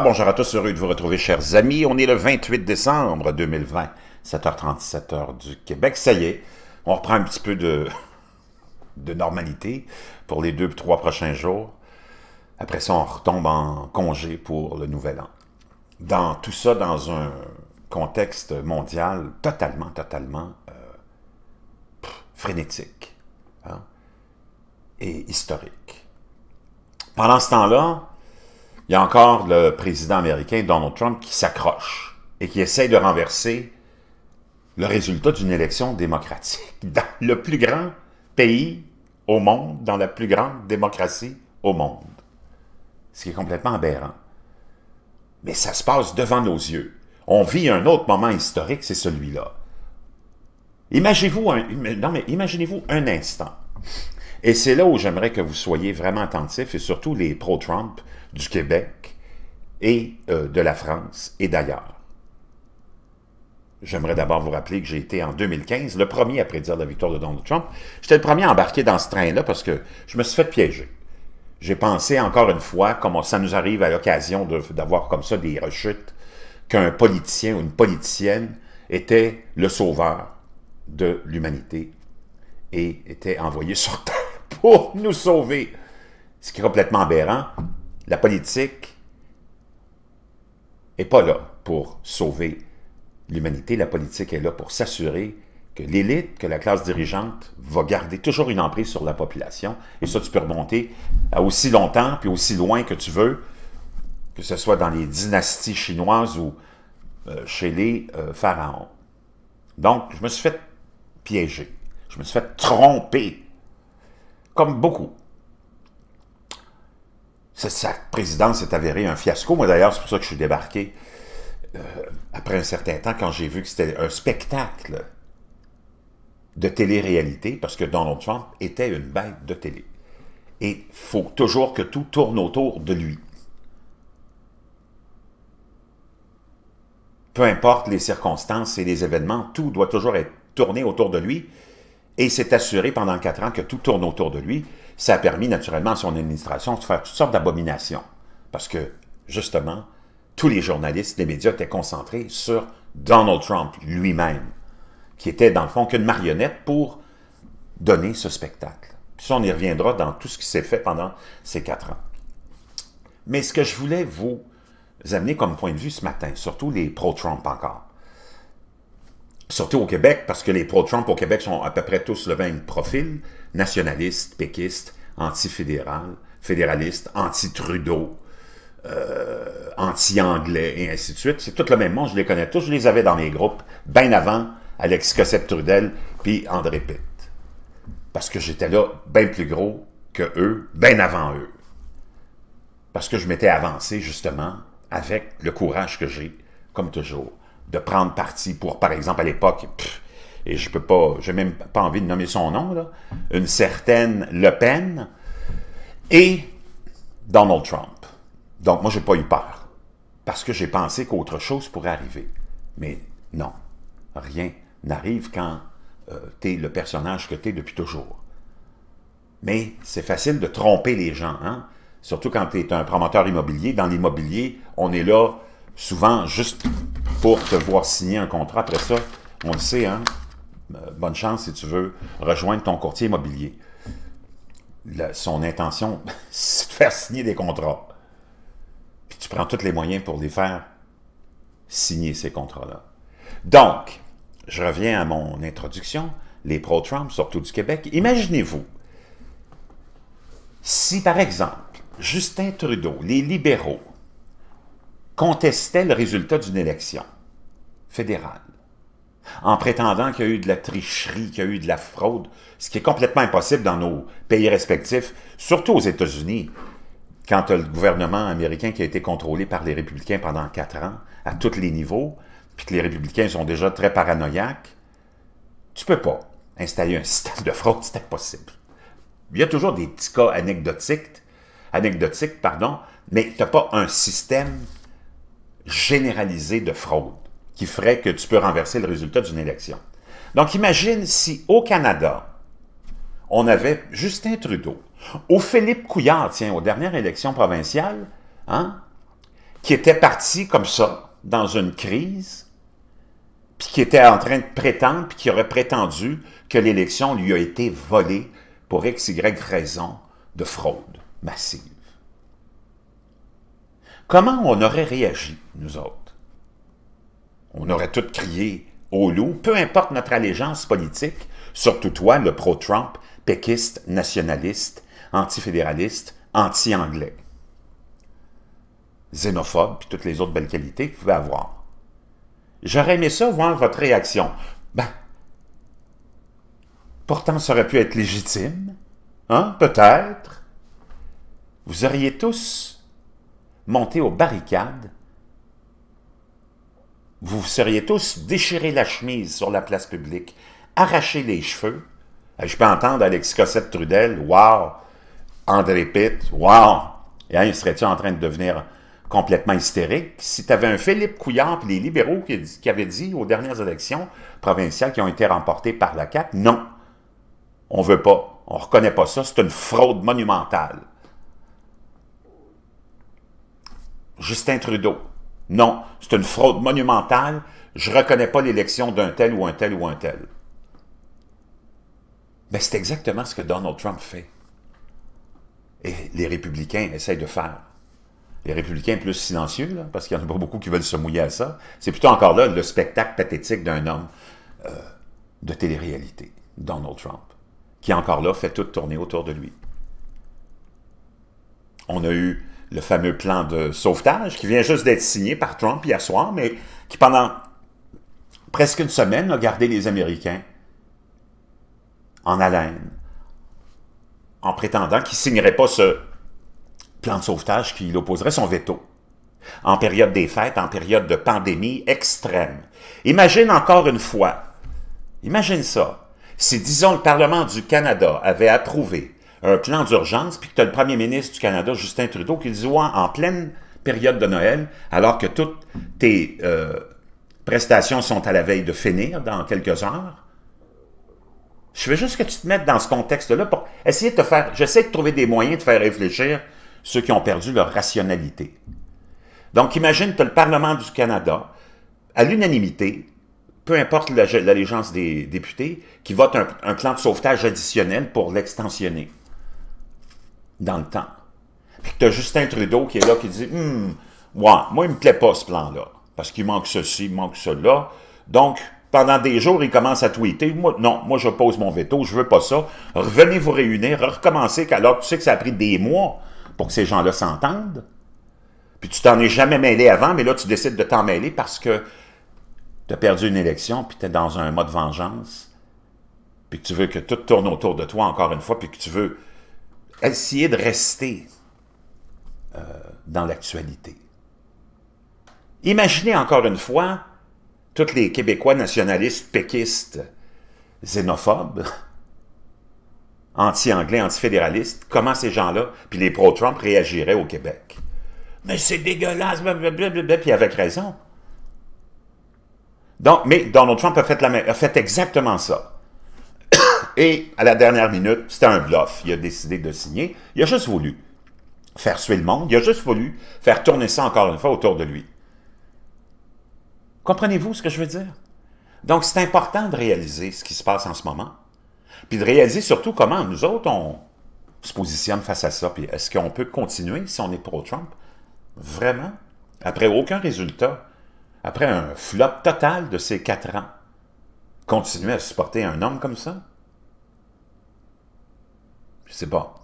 bonjour à tous, heureux de vous retrouver chers amis. On est le 28 décembre 2020, 7h37 heures du Québec. Ça y est, on reprend un petit peu de, normalité pour les deux, trois prochains jours. Après ça, on retombe en congé pour le nouvel an. Dans tout ça, dans un contexte mondial totalement, totalement euh, frénétique hein, et historique. Pendant ce temps-là, il y a encore le président américain Donald Trump qui s'accroche et qui essaye de renverser le résultat d'une élection démocratique dans le plus grand pays au monde, dans la plus grande démocratie au monde. Ce qui est complètement aberrant. Mais ça se passe devant nos yeux. On vit un autre moment historique, c'est celui-là. Imaginez-vous imaginez-vous un instant. Et c'est là où j'aimerais que vous soyez vraiment attentifs et surtout les pro-Trump, du Québec et euh, de la France et d'ailleurs. J'aimerais d'abord vous rappeler que j'ai été en 2015 le premier à prédire la victoire de Donald Trump. J'étais le premier à embarquer dans ce train-là parce que je me suis fait piéger. J'ai pensé encore une fois, comme ça nous arrive à l'occasion d'avoir comme ça des rechutes, qu'un politicien ou une politicienne était le sauveur de l'humanité et était envoyé sur Terre pour nous sauver. Ce qui est complètement aberrant, la politique n'est pas là pour sauver l'humanité. La politique est là pour s'assurer que l'élite, que la classe dirigeante va garder toujours une emprise sur la population. Et ça, tu peux remonter aussi longtemps, puis aussi loin que tu veux, que ce soit dans les dynasties chinoises ou euh, chez les euh, pharaons. Donc, je me suis fait piéger. Je me suis fait tromper. Comme beaucoup sa présidence s'est avérée un fiasco. Moi, d'ailleurs, c'est pour ça que je suis débarqué. Euh, après un certain temps, quand j'ai vu que c'était un spectacle de télé-réalité, parce que Donald Trump était une bête de télé. Et il faut toujours que tout tourne autour de lui. Peu importe les circonstances et les événements, tout doit toujours être tourné autour de lui. Et il s'est assuré pendant quatre ans que tout tourne autour de lui. Ça a permis naturellement à son administration de faire toutes sortes d'abominations. Parce que, justement, tous les journalistes, les médias étaient concentrés sur Donald Trump lui-même, qui était dans le fond qu'une marionnette pour donner ce spectacle. Puis ça, on y reviendra dans tout ce qui s'est fait pendant ces quatre ans. Mais ce que je voulais vous amener comme point de vue ce matin, surtout les pro-Trump encore, surtout au Québec, parce que les pro-Trump au Québec sont à peu près tous le même profil, nationaliste, péquiste, anti-fédéral, fédéraliste, anti-Trudeau, euh, anti-anglais, et ainsi de suite. C'est tout le même monde, je les connais tous, je les avais dans mes groupes, bien avant Alex Cossette-Trudel, puis André Pitt. Parce que j'étais là bien plus gros que eux, bien avant eux. Parce que je m'étais avancé, justement, avec le courage que j'ai, comme toujours de prendre parti pour, par exemple, à l'époque, et je peux pas, j'ai même pas envie de nommer son nom, une certaine Le Pen et Donald Trump. Donc, moi, j'ai pas eu peur parce que j'ai pensé qu'autre chose pourrait arriver. Mais non, rien n'arrive quand euh, tu es le personnage que tu es depuis toujours. Mais c'est facile de tromper les gens, hein? surtout quand tu es un promoteur immobilier. Dans l'immobilier, on est là souvent, juste pour te voir signer un contrat après ça, on le sait, hein? Euh, bonne chance si tu veux rejoindre ton courtier immobilier. son intention, c'est de faire signer des contrats. Puis tu prends tous les moyens pour les faire signer ces contrats-là. Donc, je reviens à mon introduction, les pro-Trump, surtout du Québec. Imaginez-vous, si par exemple, Justin Trudeau, les libéraux, contestait le résultat d'une élection fédérale en prétendant qu'il y a eu de la tricherie, qu'il y a eu de la fraude, ce qui est complètement impossible dans nos pays respectifs, surtout aux États-Unis, quand tu as le gouvernement américain qui a été contrôlé par les républicains pendant quatre ans, à tous les niveaux, puis que les républicains sont déjà très paranoïaques, tu peux pas installer un système de fraude, c'est impossible. Il y a toujours des petits cas anecdotiques, anecdotiques pardon, mais tu n'as pas un système généralisée de fraude qui ferait que tu peux renverser le résultat d'une élection. Donc imagine si au Canada, on avait Justin Trudeau, ou Philippe Couillard, tiens, aux dernières élections provinciales, hein, qui était parti comme ça, dans une crise, puis qui était en train de prétendre, puis qui aurait prétendu que l'élection lui a été volée pour x, y raison de fraude massive comment on aurait réagi, nous autres? On aurait tous crié au loup, peu importe notre allégeance politique, surtout toi, le pro-Trump, péquiste, nationaliste, antifédéraliste, anti-anglais. Xénophobe, puis toutes les autres belles qualités que vous pouvez avoir. J'aurais aimé ça voir votre réaction. Ben, pourtant, ça aurait pu être légitime. Hein, peut-être. Vous auriez tous monter aux barricades, vous seriez tous déchirés la chemise sur la place publique, arrachés les cheveux. Je peux entendre Alex Cossette-Trudel, wow, André Pitt, wow. Et hein, serais-tu en train de devenir complètement hystérique? Si tu avais un Philippe Couillard et les libéraux qui, qui, avaient dit aux dernières élections provinciales qui ont été remportées par la Cap, non, on veut pas, on ne reconnaît pas ça, c'est une fraude monumentale. Justin Trudeau. Non, c'est une fraude monumentale. Je ne reconnais pas l'élection d'un tel ou un tel ou un tel. Mais c'est exactement ce que Donald Trump fait. Et les républicains essayent de faire. Les républicains plus silencieux, parce qu'il n'y en a pas beaucoup qui veulent se mouiller à ça. C'est plutôt encore là le spectacle pathétique d'un homme euh, de télé-réalité, Donald Trump, qui encore là fait tout tourner autour de lui. On a eu le fameux plan de sauvetage qui vient juste d'être signé par Trump hier soir, mais qui pendant presque une semaine a gardé les Américains en haleine en prétendant qu'il ne signerait pas ce plan de sauvetage qui opposerait son veto. En période des fêtes, en période de pandémie extrême. Imagine encore une fois, imagine ça, si, disons, le Parlement du Canada avait approuvé un plan d'urgence, puis que tu as le premier ministre du Canada, Justin Trudeau, qui dit ouais, en pleine période de Noël, alors que toutes tes euh, prestations sont à la veille de finir dans quelques heures. Je veux juste que tu te mettes dans ce contexte-là pour essayer de te faire. J'essaie de trouver des moyens de faire réfléchir ceux qui ont perdu leur rationalité. Donc, imagine que le Parlement du Canada, à l'unanimité, peu importe l'allégeance des députés, qui vote un, un plan de sauvetage additionnel pour l'extensionner dans le temps. Puis tu as Justin Trudeau qui est là, qui dit hum, moi, il me plaît pas ce plan-là, parce qu'il manque ceci, il manque cela. Donc, pendant des jours, il commence à tweeter. non, moi, je pose mon veto, je veux pas ça. Revenez vous réunir, recommencez, alors tu sais que ça a pris des mois pour que ces gens-là s'entendent. Puis tu t'en es jamais mêlé avant, mais là, tu décides de t'en mêler parce que tu as perdu une élection, puis tu es dans un mode vengeance, puis que tu veux que tout tourne autour de toi encore une fois, puis que tu veux essayer de rester euh, dans l'actualité. Imaginez encore une fois tous les Québécois nationalistes, péquistes, xénophobes, anti-anglais, anti-fédéralistes, comment ces gens-là, puis les pro-Trump réagiraient au Québec. Mais c'est dégueulasse, blablabla, puis avec raison. Donc, mais Donald Trump a fait exactement ça. Et à la dernière minute, c'était un bluff. Il a décidé de signer. Il a juste voulu faire suer le monde. Il a juste voulu faire tourner ça encore une fois autour de lui. Comprenez-vous ce que je veux dire? Donc, c'est important de réaliser ce qui se passe en ce moment. Puis de réaliser surtout comment nous autres, on se positionne face à ça. Puis est-ce qu'on peut continuer si on est pro-Trump? Vraiment? Après aucun résultat, après un flop total de ces quatre ans, continuer à supporter un homme comme ça? Je sais pas.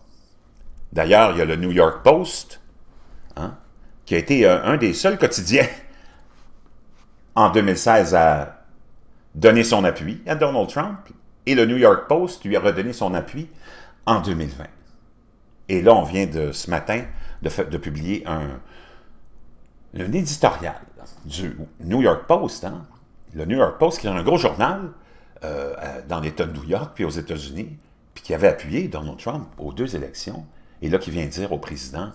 D'ailleurs, il y a le New York Post, hein, qui a été euh, un, des seuls quotidiens en 2016 à donner son appui à Donald Trump, et le New York Post lui a redonné son appui en 2020. Et là, on vient de ce matin de, publier un, éditorial du New York Post, hein, le New York Post qui est un gros journal euh, euh, dans l'État de New York puis aux États-Unis, puis qui avait appuyé Donald Trump aux deux élections, et là qui vient dire au président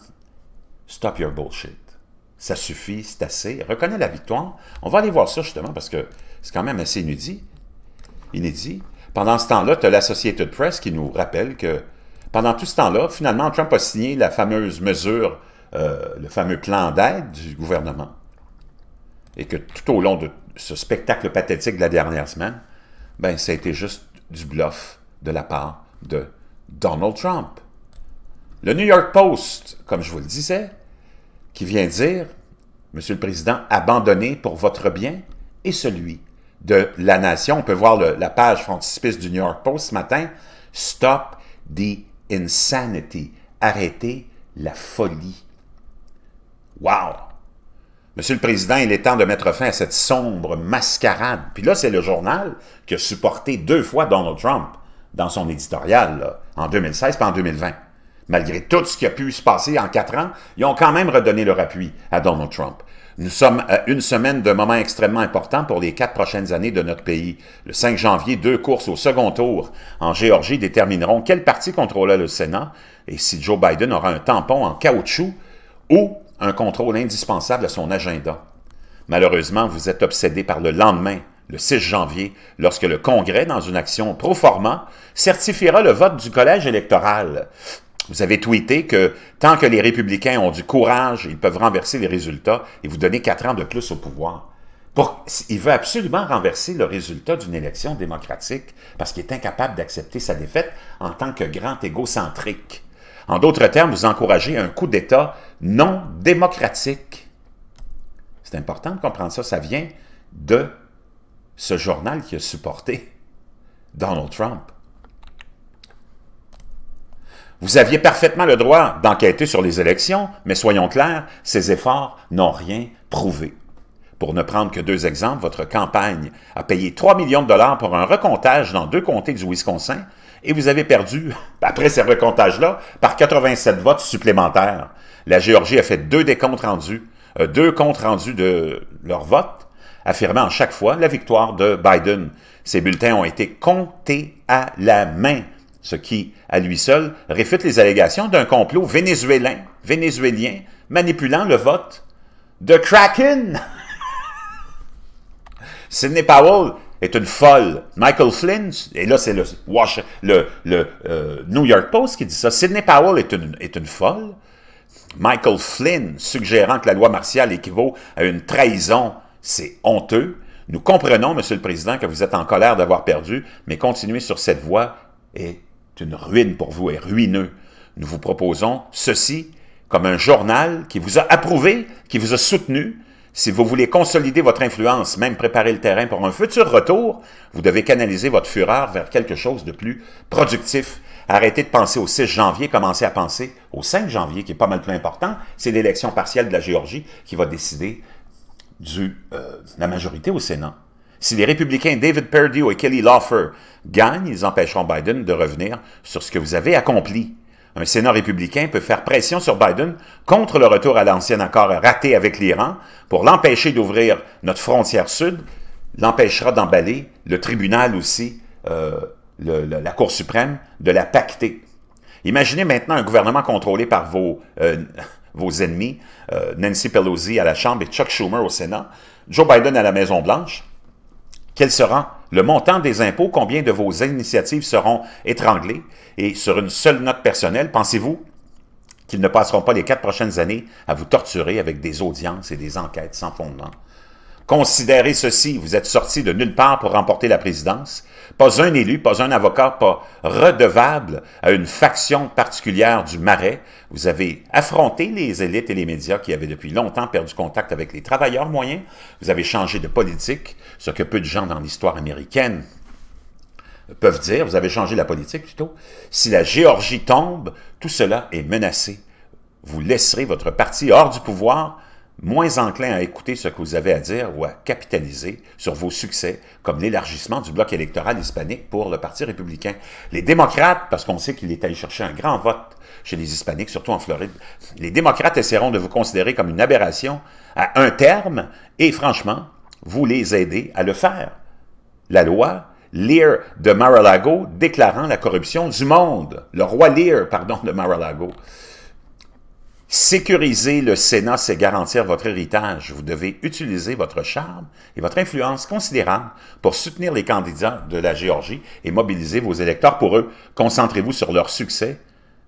Stop your bullshit. Ça suffit, c'est assez. Reconnais la victoire. On va aller voir ça justement parce que c'est quand même assez inédit. Inédit. Pendant ce temps-là, tu as l'Associated Press qui nous rappelle que pendant tout ce temps-là, finalement, Trump a signé la fameuse mesure, euh, le fameux plan d'aide du gouvernement. Et que tout au long de ce spectacle pathétique de la dernière semaine, ben, ça a été juste du bluff de la part de Donald Trump. Le New York Post, comme je vous le disais, qui vient dire, Monsieur le Président, abandonnez pour votre bien et celui de la nation. On peut voir la page frontispice du New York Post ce matin. Stop the insanity. Arrêtez la folie. Wow! Monsieur le Président, il est temps de mettre fin à cette sombre mascarade. Puis là, c'est le journal qui a supporté deux fois Donald Trump dans son éditorial, en 2016 pas en 2020. Malgré tout ce qui a pu se passer en quatre ans, ils ont quand même redonné leur appui à Donald Trump. Nous sommes à une semaine d'un moment extrêmement important pour les quatre prochaines années de notre pays. Le 5 janvier, deux courses au second tour en Géorgie détermineront quel parti contrôlera le Sénat et si Joe Biden aura un tampon en caoutchouc ou un contrôle indispensable à son agenda. Malheureusement, vous êtes obsédé par le lendemain le 6 janvier, lorsque le Congrès, dans une action pro forma, certifiera le vote du collège électoral. Vous avez tweeté que tant que les républicains ont du courage, ils peuvent renverser les résultats et vous donner quatre ans de plus au pouvoir. Pour, il veut absolument renverser le résultat d'une élection démocratique parce qu'il est incapable d'accepter sa défaite en tant que grand égocentrique. En d'autres termes, vous encouragez un coup d'État non démocratique. C'est important de comprendre ça, ça vient de ce journal qui a supporté Donald Trump. Vous aviez parfaitement le droit d'enquêter sur les élections, mais soyons clairs, ces efforts n'ont rien prouvé. Pour ne prendre que deux exemples, votre campagne a payé 3 millions de dollars pour un recomptage dans deux comtés du Wisconsin et vous avez perdu, après ces recomptages-là, par 87 votes supplémentaires. La Géorgie a fait deux décomptes rendus, euh, deux comptes rendus de leur vote affirmant à chaque fois la victoire de Biden. Ces bulletins ont été comptés à la main, ce qui, à lui seul, réfute les allégations d'un complot vénézuélien, vénézuélien manipulant le vote de Kraken. Sidney Powell est une folle. Michael Flynn, et là c'est le, euh, New York Post qui dit ça, Sidney Powell est une, est une folle. Michael Flynn suggérant que la loi martiale équivaut à une trahison c'est honteux. Nous comprenons, Monsieur le Président, que vous êtes en colère d'avoir perdu, mais continuer sur cette voie est une ruine pour vous, est ruineux. Nous vous proposons ceci comme un journal qui vous a approuvé, qui vous a soutenu. Si vous voulez consolider votre influence, même préparer le terrain pour un futur retour, vous devez canaliser votre fureur vers quelque chose de plus productif. Arrêtez de penser au 6 janvier, commencez à penser au 5 janvier, qui est pas mal plus important. C'est l'élection partielle de la Géorgie qui va décider du, euh, la majorité au Sénat. Si les républicains David Perdue et Kelly Loeffler gagnent, ils empêcheront Biden de revenir sur ce que vous avez accompli. Un Sénat républicain peut faire pression sur Biden contre le retour à l'ancien accord raté avec l'Iran pour l'empêcher d'ouvrir notre frontière sud, l'empêchera d'emballer le tribunal aussi, euh, la Cour suprême, de la pacter. Imaginez maintenant un gouvernement contrôlé par vos... Euh, vos ennemis, euh, Nancy Pelosi à la Chambre et Chuck Schumer au Sénat, Joe Biden à la Maison-Blanche, quel sera le montant des impôts, combien de vos initiatives seront étranglées et sur une seule note personnelle, pensez-vous qu'ils ne passeront pas les quatre prochaines années à vous torturer avec des audiences et des enquêtes sans fondement Considérez ceci, vous êtes sorti de nulle part pour remporter la présidence. Pas un élu, pas un avocat, pas redevable à une faction particulière du marais. Vous avez affronté les élites et les médias qui avaient depuis longtemps perdu contact avec les travailleurs moyens. Vous avez changé de politique, ce que peu de gens dans l'histoire américaine peuvent dire. Vous avez changé la politique plutôt. Si la Géorgie tombe, tout cela est menacé. Vous laisserez votre parti hors du pouvoir moins enclin à écouter ce que vous avez à dire ou à capitaliser sur vos succès, comme l'élargissement du bloc électoral hispanique pour le Parti républicain. Les démocrates, parce qu'on sait qu'il est allé chercher un grand vote chez les hispaniques, surtout en Floride, les démocrates essaieront de vous considérer comme une aberration à un terme, et franchement, vous les aidez à le faire. La loi Lear de Mar-a-Lago déclarant la corruption du monde, le roi Lear, pardon, de Mar-a-Lago. Sécuriser le Sénat, c'est garantir votre héritage. Vous devez utiliser votre charme et votre influence considérable pour soutenir les candidats de la Géorgie et mobiliser vos électeurs pour eux. Concentrez-vous sur leur succès,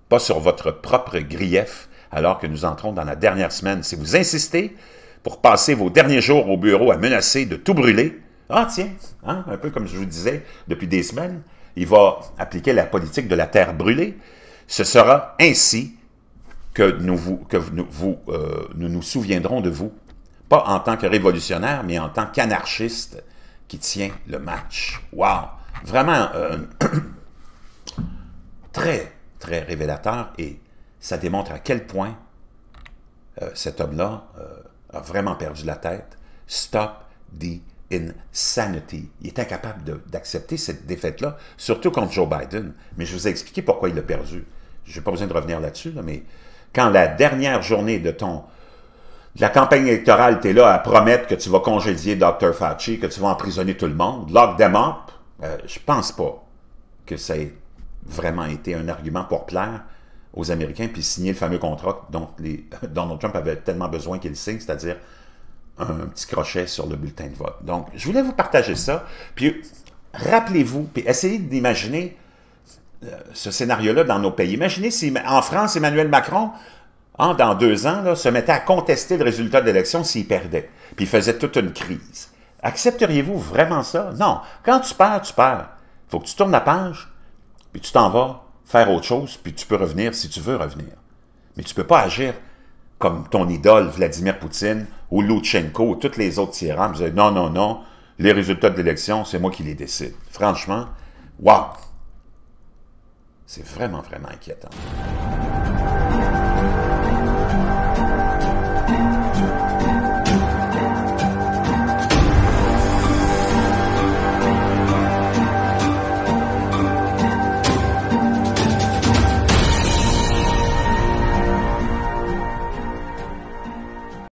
pas sur votre propre grief, alors que nous entrons dans la dernière semaine. Si vous insistez pour passer vos derniers jours au bureau à menacer de tout brûler, ah tiens, hein, un peu comme je vous disais depuis des semaines, il va appliquer la politique de la terre brûlée. Ce sera ainsi que nous que nous, vous, euh, nous, nous souviendrons de vous, pas en tant que révolutionnaire, mais en tant qu'anarchiste qui tient le match. Wow! Vraiment euh, très, très révélateur et ça démontre à quel point euh, cet homme-là a vraiment perdu la tête. Stop the insanity. Il est incapable d'accepter cette défaite-là, surtout contre Joe Biden. Mais je vous ai expliqué pourquoi il l'a perdu. Je n'ai pas besoin de revenir là-dessus, mais quand la dernière journée de ton la campagne électorale, tu es là à promettre que tu vas congédier Dr. Fauci, que tu vas emprisonner tout le monde, lock them up, euh, je pense pas que ça ait vraiment été un argument pour plaire aux Américains puis signer le fameux contrat dont Donald Trump avait tellement besoin qu'il signe, c'est-à-dire un petit crochet sur le bulletin de vote. Donc, je voulais vous partager ça. Puis, rappelez-vous, puis essayez d'imaginer euh, ce scénario-là dans nos pays. Imaginez si en France, Emmanuel Macron, hein, dans deux ans, se mettait à contester le résultat de l'élection s'il perdait, puis il faisait toute une crise. Accepteriez-vous vraiment ça? Non. Quand tu perds, tu perds. Il faut que tu tournes la page, puis tu t'en vas faire autre chose, puis tu peux revenir si tu veux revenir. Mais tu ne peux pas agir comme ton idole Vladimir Poutine ou Loutchenko ou tous les autres tyrans. non, non, non, les résultats de l'élection, c'est moi qui les décide. Franchement, waouh! C'est vraiment, vraiment inquiétant.